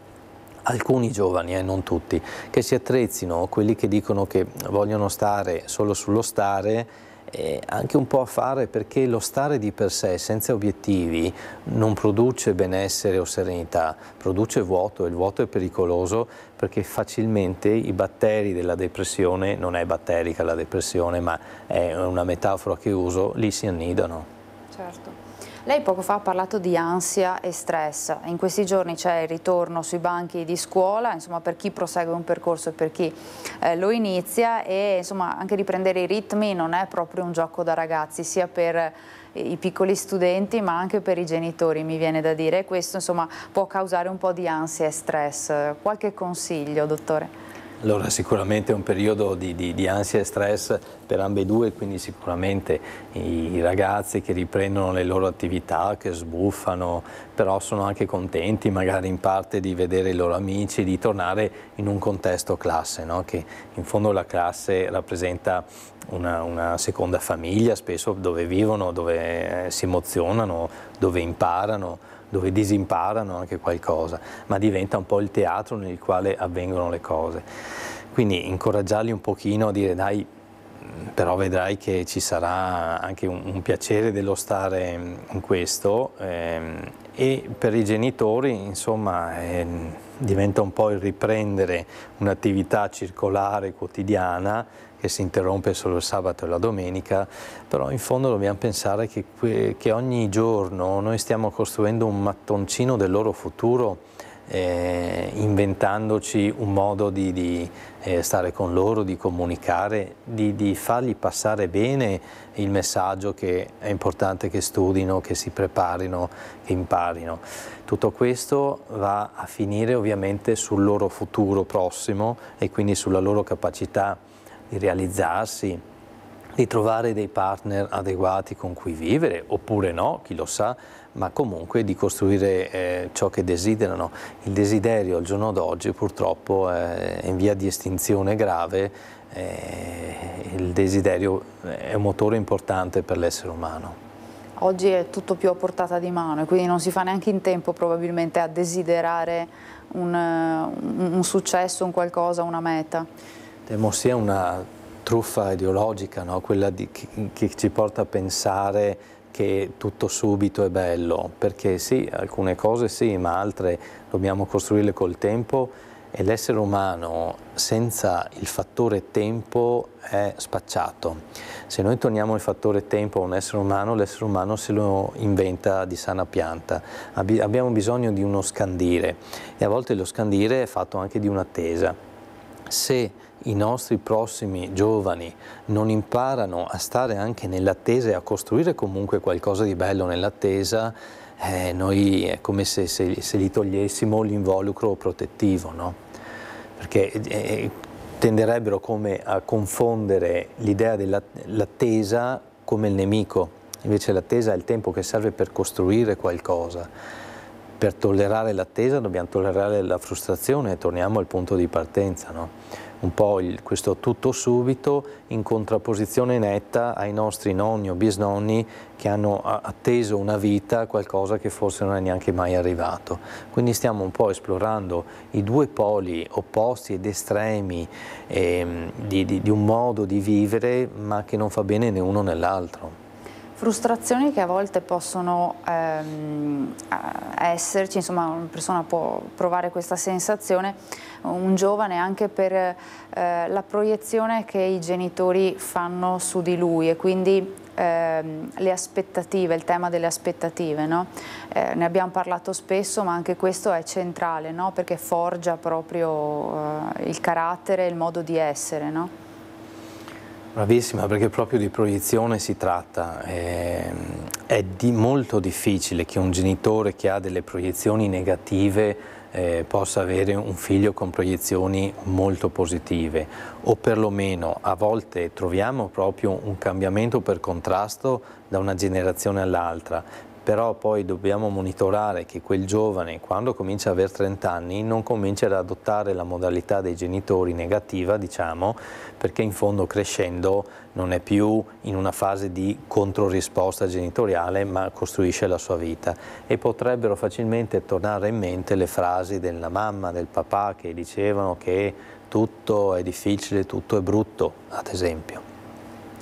S2: alcuni giovani, eh, non tutti, che si attrezzino, quelli che dicono che vogliono stare solo sullo stare, eh, anche un po' a fare perché lo stare di per sé senza obiettivi non produce benessere o serenità, produce vuoto e il vuoto è pericoloso perché facilmente i batteri della depressione, non è batterica la depressione ma è una metafora che uso, lì si annidano.
S1: Certo. Lei poco fa ha parlato di ansia e stress, in questi giorni c'è il ritorno sui banchi di scuola, insomma per chi prosegue un percorso e per chi eh, lo inizia e insomma anche riprendere i ritmi non è proprio un gioco da ragazzi, sia per eh, i piccoli studenti ma anche per i genitori mi viene da dire questo insomma può causare un po' di ansia e stress. Qualche consiglio dottore?
S2: Allora sicuramente è un periodo di, di, di, ansia e stress per ambedue, quindi sicuramente i ragazzi che riprendono le loro attività, che sbuffano, però sono anche contenti magari in parte di vedere i loro amici, di tornare in un contesto classe, no? che in fondo la classe rappresenta una, una, seconda famiglia, spesso dove vivono, dove eh, si emozionano, dove imparano dove disimparano anche qualcosa, ma diventa un po' il teatro nel quale avvengono le cose. Quindi incoraggiarli un pochino a dire dai, però vedrai che ci sarà anche un, un piacere dello stare in questo ehm, e per i genitori insomma ehm, diventa un po' il riprendere un'attività circolare quotidiana che si interrompe solo il sabato e la domenica, però in fondo dobbiamo pensare che, che ogni giorno noi stiamo costruendo un mattoncino del loro futuro eh, inventandoci un modo di, di eh, stare con loro, di comunicare, di, di, fargli passare bene il messaggio che è importante che studino, che si preparino, che imparino. Tutto questo va a finire ovviamente sul loro futuro prossimo e quindi sulla loro capacità di di realizzarsi, di trovare dei partner adeguati con cui vivere, oppure no, chi lo sa, ma comunque di costruire eh, ciò che desiderano. Il desiderio al giorno d'oggi purtroppo è in via di estinzione grave, eh, il desiderio è un motore importante per l'essere umano.
S1: Oggi è tutto più a portata di mano e quindi non si fa neanche in tempo probabilmente a desiderare un, eh, un successo, un qualcosa, una meta.
S2: Temo sia una truffa ideologica, no? quella di, che, che ci porta a pensare che tutto subito è bello, perché sì, alcune cose sì, ma altre dobbiamo costruirle col tempo e l'essere umano senza il fattore tempo è spacciato. Se noi torniamo il fattore tempo a un essere umano, l'essere umano se lo inventa di sana pianta. abbiamo bisogno di uno scandire e a volte lo scandire è fatto anche di un'attesa se i nostri prossimi giovani non imparano a stare anche nell'attesa e a costruire comunque qualcosa di bello nell'attesa, eh, noi è come se, se, se gli togliessimo l'involucro protettivo, no? perché eh, eh tenderebbero come a confondere l'idea dell'attesa come il nemico, invece l'attesa è il tempo che serve per costruire qualcosa per tollerare l'attesa dobbiamo tollerare la frustrazione e torniamo al punto di partenza. No? Un po' il, questo tutto subito in contrapposizione netta ai nostri nonni o bisnonni che hanno atteso una vita qualcosa che forse non è neanche mai arrivato. Quindi stiamo un po' esplorando i due poli opposti ed estremi eh, di, di, di un modo di vivere ma che non fa bene né uno né l'altro.
S1: Frustrazioni che a volte possono ehm, eh, esserci, insomma una persona può provare questa sensazione, un giovane anche per eh, la proiezione che i genitori fanno su di lui e quindi ehm, le aspettative, il tema delle aspettative. No? Eh, ne abbiamo parlato spesso ma anche questo è centrale no? perché forgia proprio eh, il carattere, e il modo di essere. No?
S2: Bravissima, perché proprio di proiezione si tratta. Ehm, è di molto difficile che un genitore che ha delle proiezioni negative eh, possa avere un figlio con proiezioni molto positive o perlomeno a volte troviamo proprio un cambiamento per contrasto da una generazione all'altra, però poi dobbiamo monitorare che quel giovane quando comincia ad avere 30 anni non comincia ad adottare la modalità dei genitori negativa diciamo perché in fondo crescendo non è più in una fase di controrisposta genitoriale ma costruisce la sua vita e potrebbero facilmente tornare in mente le frasi della mamma, del papà che dicevano che tutto è difficile, tutto è brutto ad esempio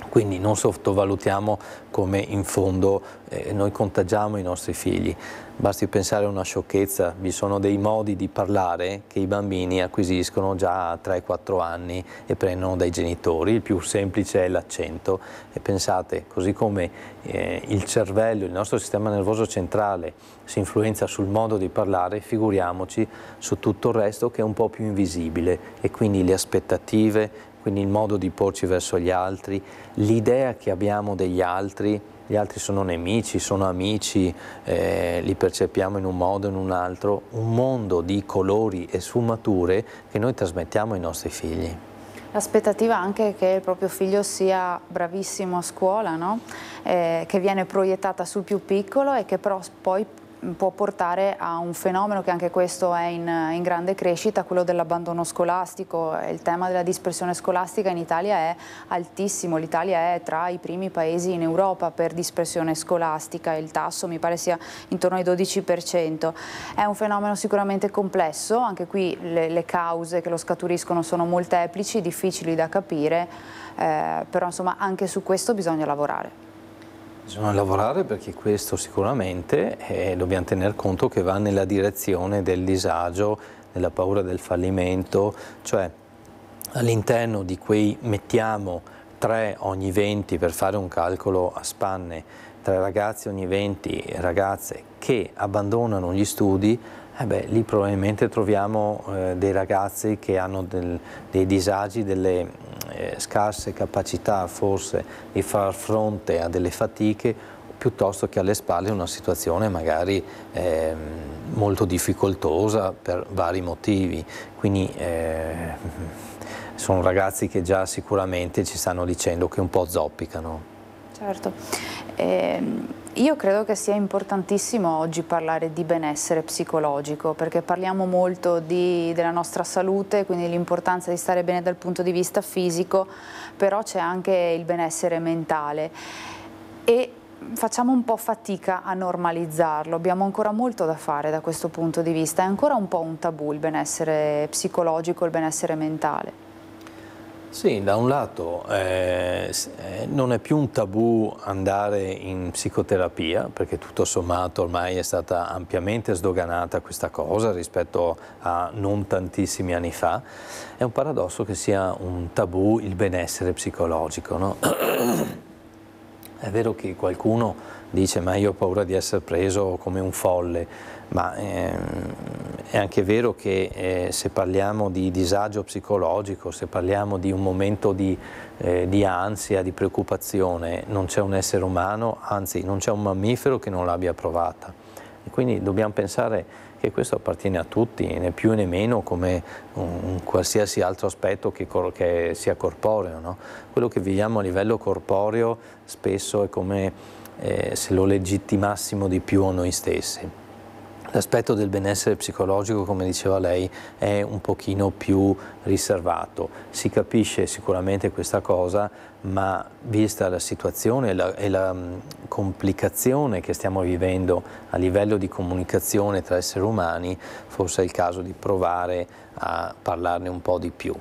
S2: quindi non sottovalutiamo come in fondo eh, noi contagiamo i nostri figli. Basti pensare a una sciocchezza, vi sono dei modi di parlare che i bambini acquisiscono già a 3-4 anni e prendono dai genitori, il più semplice è l'accento e pensate, così come eh, il cervello, il nostro sistema nervoso centrale si influenza sul modo di parlare, figuriamoci su tutto il resto che è un po' più invisibile e quindi le aspettative, quindi il modo di porci verso gli altri, l'idea che abbiamo degli altri, gli altri sono nemici, sono amici, eh, li percepiamo in un modo o in un altro, un mondo di colori e sfumature che noi trasmettiamo ai nostri figli.
S1: L'aspettativa anche che il proprio figlio sia bravissimo a scuola, no? eh, che viene proiettata sul più piccolo e che però poi può portare a un fenomeno che anche questo è in, in grande crescita, quello dell'abbandono scolastico. Il tema della dispersione scolastica in Italia è altissimo, l'Italia è tra i primi paesi in Europa per dispersione scolastica, il tasso mi pare sia intorno ai 12%. È un fenomeno sicuramente complesso, anche qui le, le cause che lo scaturiscono sono molteplici, difficili da capire, eh, però insomma anche su questo bisogna lavorare.
S2: Bisogna lavorare perché questo sicuramente eh, dobbiamo tener conto che va nella direzione del disagio, della paura del fallimento, cioè all'interno di quei mettiamo 3 ogni 20 per fare un calcolo a spanne, 3 ragazzi ogni 20 ragazze che abbandonano gli studi eh beh, lì probabilmente troviamo eh, dei ragazzi che hanno del, dei disagi, delle eh, scarse capacità forse di far fronte a delle fatiche piuttosto che alle spalle una situazione magari ehm, molto difficoltosa per vari motivi. Quindi eh, sono ragazzi che già sicuramente ci stanno dicendo che un po' zoppicano.
S1: Certo. Ehm io credo che sia importantissimo oggi parlare di benessere psicologico perché parliamo molto di, della nostra salute, quindi l'importanza di stare bene dal punto di vista fisico, però c'è anche il benessere mentale e facciamo un po' fatica a normalizzarlo, abbiamo ancora molto da fare da questo punto di vista, è ancora un po' un tabù il benessere psicologico, il benessere mentale.
S2: Sì, da un lato eh, eh, non è più un tabù andare in psicoterapia perché tutto sommato ormai è stata ampiamente sdoganata questa cosa rispetto a non tantissimi anni fa. È un paradosso che sia un tabù il benessere psicologico, no? È vero che qualcuno dice ma io ho paura di essere preso come un folle, ma ehm, è anche vero che eh, se parliamo di disagio psicologico, se parliamo di un momento di, eh, di ansia, di preoccupazione, non c'è un essere umano, anzi non c'è un mammifero che non l'abbia provata. E quindi dobbiamo pensare che questo appartiene a tutti, né più né meno come un, qualsiasi altro aspetto che, che sia corporeo. No? Quello che viviamo a livello corporeo spesso è come eh, se lo legittimassimo di più a noi stessi. L'aspetto del benessere psicologico, come diceva lei, è un pochino più riservato. Si capisce sicuramente questa cosa, ma vista la situazione e la, e la mm, complicazione che stiamo vivendo a livello di comunicazione tra esseri umani, forse è il caso di provare a parlarne un po' di più.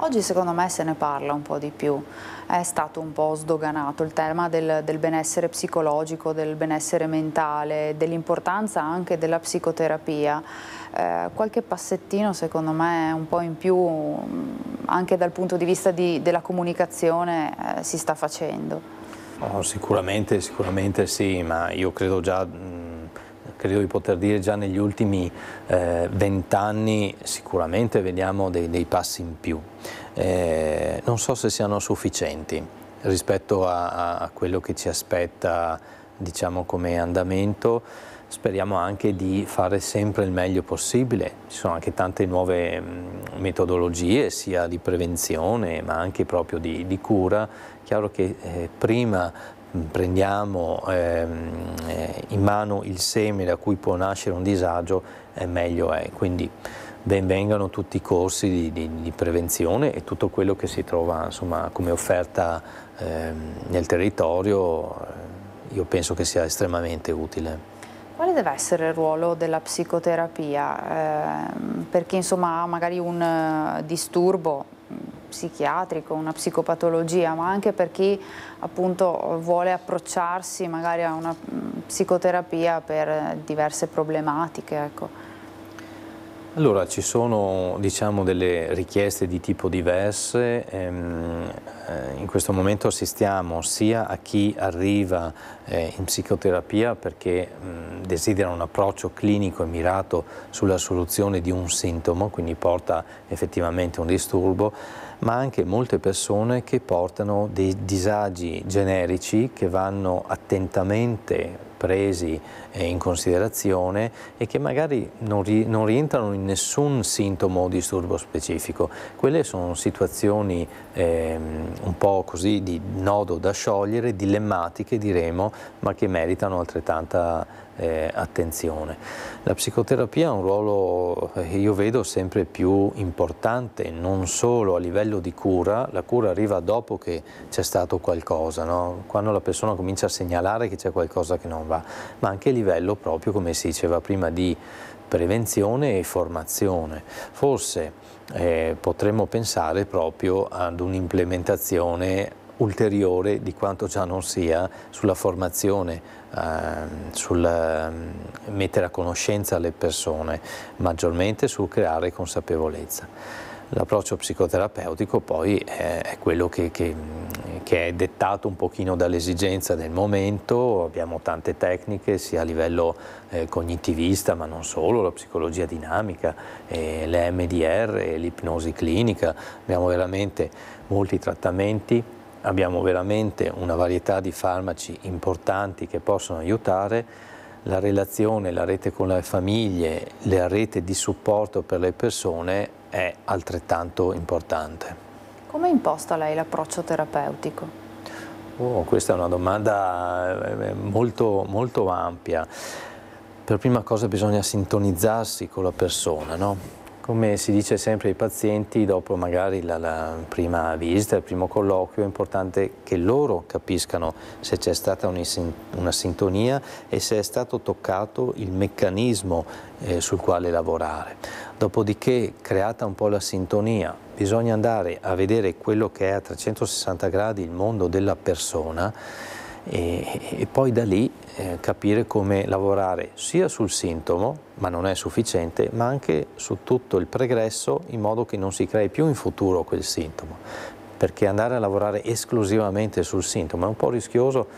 S1: Oggi secondo me se ne parla un po' di più, è stato un po' sdoganato il tema del, del benessere psicologico, del benessere mentale, dell'importanza anche della psicoterapia eh, qualche passettino secondo me un po' in più mm, anche dal punto di vista di, della comunicazione eh, si sta facendo.
S2: Oh, sicuramente, sicuramente sì, ma io credo già mm, credo di poter dire già negli ultimi eh, vent'anni eh, sicuramente vediamo dei, dei, passi in più. Eh, non so se siano sufficienti rispetto a, a quello che ci aspetta diciamo, come andamento. Speriamo anche di fare sempre il meglio possibile, ci sono anche tante nuove mm, metodologie sia di prevenzione ma anche proprio di, di cura. Chiaro che eh, prima mm, prendiamo ehm, eh, in mano il seme da cui può nascere un disagio, eh, meglio è. Quindi benvengano tutti i corsi di, di, di, prevenzione e tutto quello che si trova insomma, come offerta eh, nel territorio, eh, io penso che sia estremamente utile.
S1: Quale deve essere il ruolo della psicoterapia eh, per chi insomma, ha magari un eh, disturbo mm, psichiatrico, una psicopatologia, ma anche per chi appunto vuole approcciarsi magari a una mm, psicoterapia per eh, diverse problematiche? Ecco.
S2: Allora ci sono diciamo, delle richieste di tipo diverse, ehm, eh, in questo momento assistiamo sia a chi arriva eh, in psicoterapia perché desidera un approccio clinico e mirato sulla soluzione di un sintomo, quindi porta effettivamente un disturbo, ma anche molte persone che portano dei disagi generici che vanno attentamente presi eh, in considerazione e che magari non, ri non rientrano in nessun sintomo o disturbo specifico. Quelle sono situazioni ehm, un po' così di nodo da sciogliere, dilemmatiche diremo, ma che meritano altrettanta eh, attenzione. La psicoterapia ha un ruolo che eh, io vedo sempre più importante, non solo a livello di cura, la cura arriva dopo che c'è stato qualcosa, no? quando la persona comincia a segnalare che c'è qualcosa che non va, ma anche a livello proprio, come si diceva prima, di prevenzione e formazione. Forse eh, potremmo pensare proprio ad un'implementazione ulteriore di quanto già non sia sulla formazione, ehm, sul ehm, mettere a conoscenza le persone, maggiormente sul creare consapevolezza. L'approccio psicoterapeutico poi è, è quello che, che, che, è dettato un pochino dall'esigenza del momento, abbiamo tante tecniche sia a livello eh, cognitivista ma non solo, la psicologia dinamica, eh, MDR, l'ipnosi clinica, abbiamo veramente molti trattamenti abbiamo veramente una varietà di farmaci importanti che possono aiutare, la relazione, la rete con le famiglie, la rete di supporto per le persone è altrettanto importante.
S1: Come imposta lei l'approccio terapeutico?
S2: Oh, questa è una domanda eh, eh, molto, molto ampia. Per prima cosa bisogna sintonizzarsi con la persona, no? Come si dice sempre ai pazienti, dopo magari la, la prima visita, il primo colloquio, è importante che loro capiscano se c'è stata un, una sintonia e se è stato toccato il meccanismo eh, sul quale lavorare. Dopodiché, creata un po' la sintonia, bisogna andare a vedere quello che è a 360 gradi il mondo della persona e, e poi da lì eh, capire come lavorare sia sul sintomo, ma non è sufficiente, ma anche su tutto il pregresso in modo che non si crei più in futuro quel sintomo, perché andare a lavorare esclusivamente sul sintomo è un po' rischioso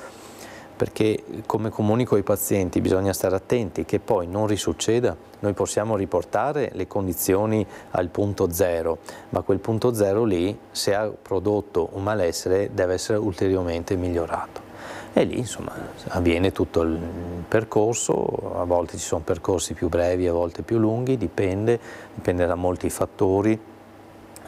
S2: perché come comunico ai pazienti bisogna stare attenti che poi non risucceda, noi possiamo riportare le condizioni al punto zero, ma quel punto zero lì se ha prodotto un malessere deve essere ulteriormente migliorato e lì insomma, avviene tutto il percorso, a volte ci sono percorsi più brevi, a volte più lunghi, dipende, dipende da molti fattori,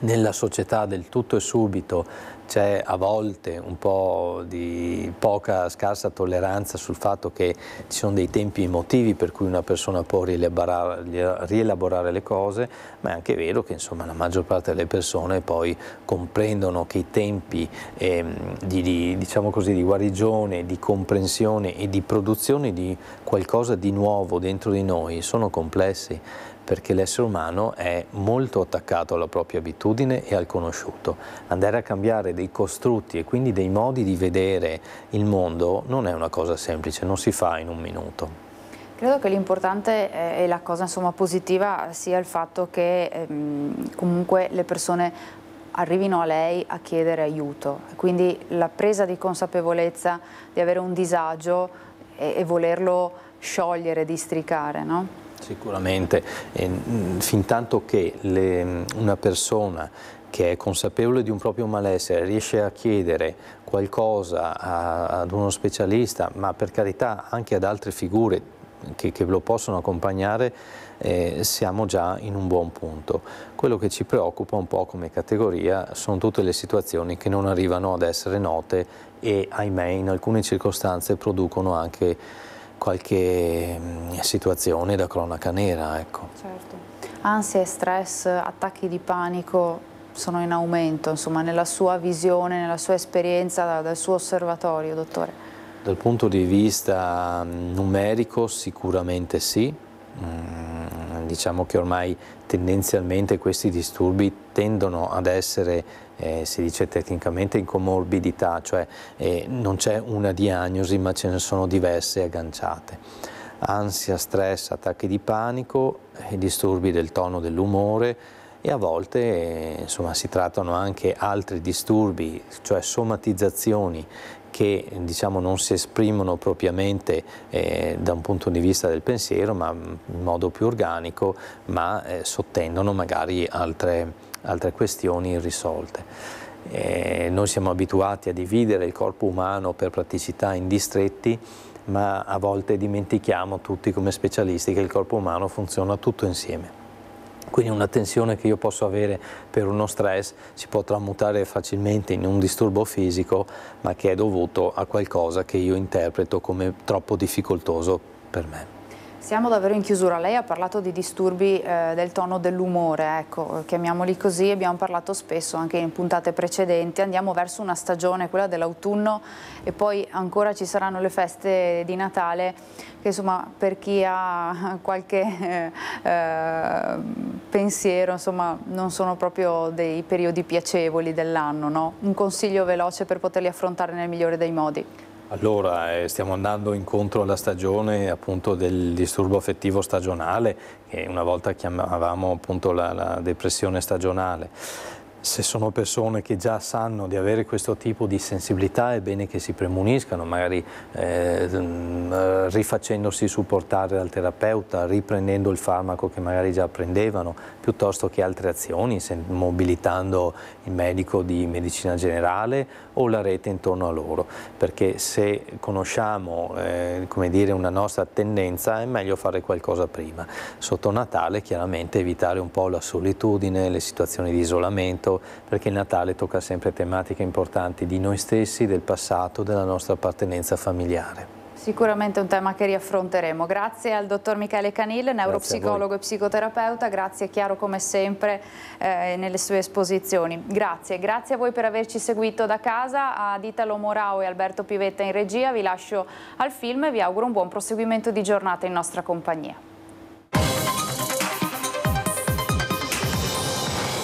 S2: nella società del tutto e subito c'è a volte un po' di poca, scarsa tolleranza sul fatto che ci sono dei tempi emotivi per cui una persona può rielaborare, rielaborare le cose, ma è anche vero che insomma, la maggior parte delle persone poi comprendono che i tempi eh, di, diciamo così, di guarigione, di comprensione e di produzione di qualcosa di nuovo dentro di noi sono complessi perché l'essere umano è molto attaccato alla propria abitudine e al conosciuto. Andare a cambiare dei costrutti e quindi dei modi di vedere il mondo non è una cosa semplice, non si fa in un minuto.
S1: Credo che l'importante eh, e la cosa insomma, positiva sia il fatto che ehm, comunque le persone arrivino a lei a chiedere aiuto, quindi la presa di consapevolezza di avere un disagio e, e volerlo sciogliere, districare. No?
S2: Sicuramente, eh, fin tanto che le, mm, una persona che è consapevole di un proprio malessere, riesce a chiedere qualcosa a, ad uno specialista, ma per carità anche ad altre figure che, che lo possono accompagnare, eh, siamo già in un buon punto. Quello che ci preoccupa un po' come categoria sono tutte le situazioni che non arrivano ad essere note e ahimè in alcune circostanze producono anche qualche mm, situazione da cronaca nera. Ecco.
S1: Certo. Ansia e stress, attacchi di panico sono in aumento, insomma, nella sua visione, nella sua esperienza, dal suo osservatorio, dottore?
S2: Dal punto di vista mm, numerico sicuramente sì, mm, diciamo che ormai tendenzialmente questi disturbi tendono ad essere eh, si dice tecnicamente in comorbidità, cioè eh, non c'è una diagnosi ma ce ne sono diverse agganciate. Ansia, stress, attacchi di panico, eh, disturbi del tono dell'umore e a volte eh, insomma, si trattano anche altri disturbi, cioè somatizzazioni che diciamo, non si esprimono propriamente eh, da un punto di vista del pensiero, ma in modo più organico, ma eh, sottendono magari altre, altre questioni irrisolte. Eh, noi siamo abituati a dividere il corpo umano per praticità in distretti, ma a volte dimentichiamo tutti come specialisti che il corpo umano funziona tutto insieme. Quindi una tensione che io posso avere per uno stress si può tramutare facilmente in un disturbo fisico, ma che è dovuto a qualcosa che io interpreto come troppo difficoltoso per me.
S1: Siamo davvero in chiusura, lei ha parlato di disturbi eh, del tono dell'umore, ecco, chiamiamoli così, abbiamo parlato spesso anche in puntate precedenti, andiamo verso una stagione, quella dell'autunno e poi ancora ci saranno le feste di Natale, che insomma per chi ha qualche eh, eh pensiero insomma non sono proprio dei periodi piacevoli dell'anno, no? un consiglio veloce per poterli affrontare nel migliore dei modi.
S2: Allora, eh, stiamo andando incontro alla stagione appunto, del disturbo affettivo stagionale, che una volta chiamavamo appunto, la, la depressione stagionale. Se sono persone che già sanno di avere questo tipo di sensibilità è bene che si premuniscano, magari eh, mm, rifacendosi supportare dal terapeuta, riprendendo il farmaco che magari già prendevano, piuttosto che altre azioni, mobilitando il medico di medicina generale o la rete intorno a loro, perché se conosciamo eh, dire, una nostra tendenza è meglio fare qualcosa prima. Sotto Natale chiaramente evitare un po' la solitudine, le situazioni di isolamento, perché il Natale tocca sempre tematiche importanti di noi stessi, del passato, della nostra appartenenza familiare.
S1: Sicuramente un tema che riaffronteremo. Grazie al dottor Michele Canil, neuropsicologo e psicoterapeuta, grazie chiaro come sempre eh, nelle sue esposizioni. Grazie, grazie a voi per averci seguito da casa, a Ditalo Morao e Alberto Pivetta in regia, vi lascio al film e vi auguro un buon proseguimento di giornata in nostra compagnia.